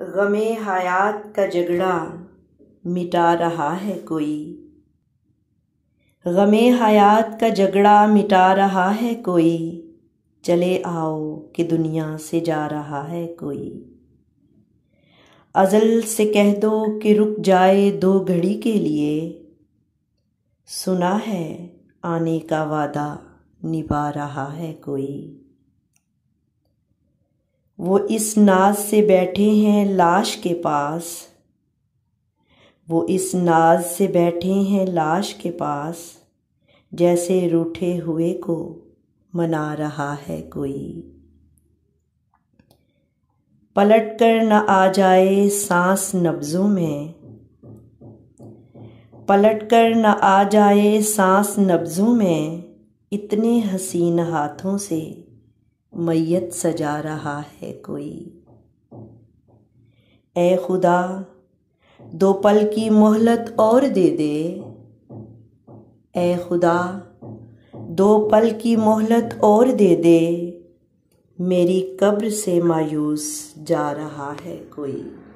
गमे हयात का झगड़ा मिटा रहा है कोई गमे हयात का झगड़ा मिटा रहा है कोई चले आओ कि दुनिया से जा रहा है कोई अजल से कह दो कि रुक जाए दो घड़ी के लिए सुना है आने का वादा निभा रहा है कोई वो इस नाज से बैठे हैं लाश के पास वो इस नाज से बैठे हैं लाश के पास जैसे रूठे हुए को मना रहा है कोई पलट कर न आ जाए सांस नब्जों में पलट कर न आ जाए सांस नब्जों में इतने हसीन हाथों से मैयत सजा रहा है कोई ए खुदा दो पल की मोहलत और दे दे ए खुदा दो पल की मोहलत और दे दे मेरी कब्र से मायूस जा रहा है कोई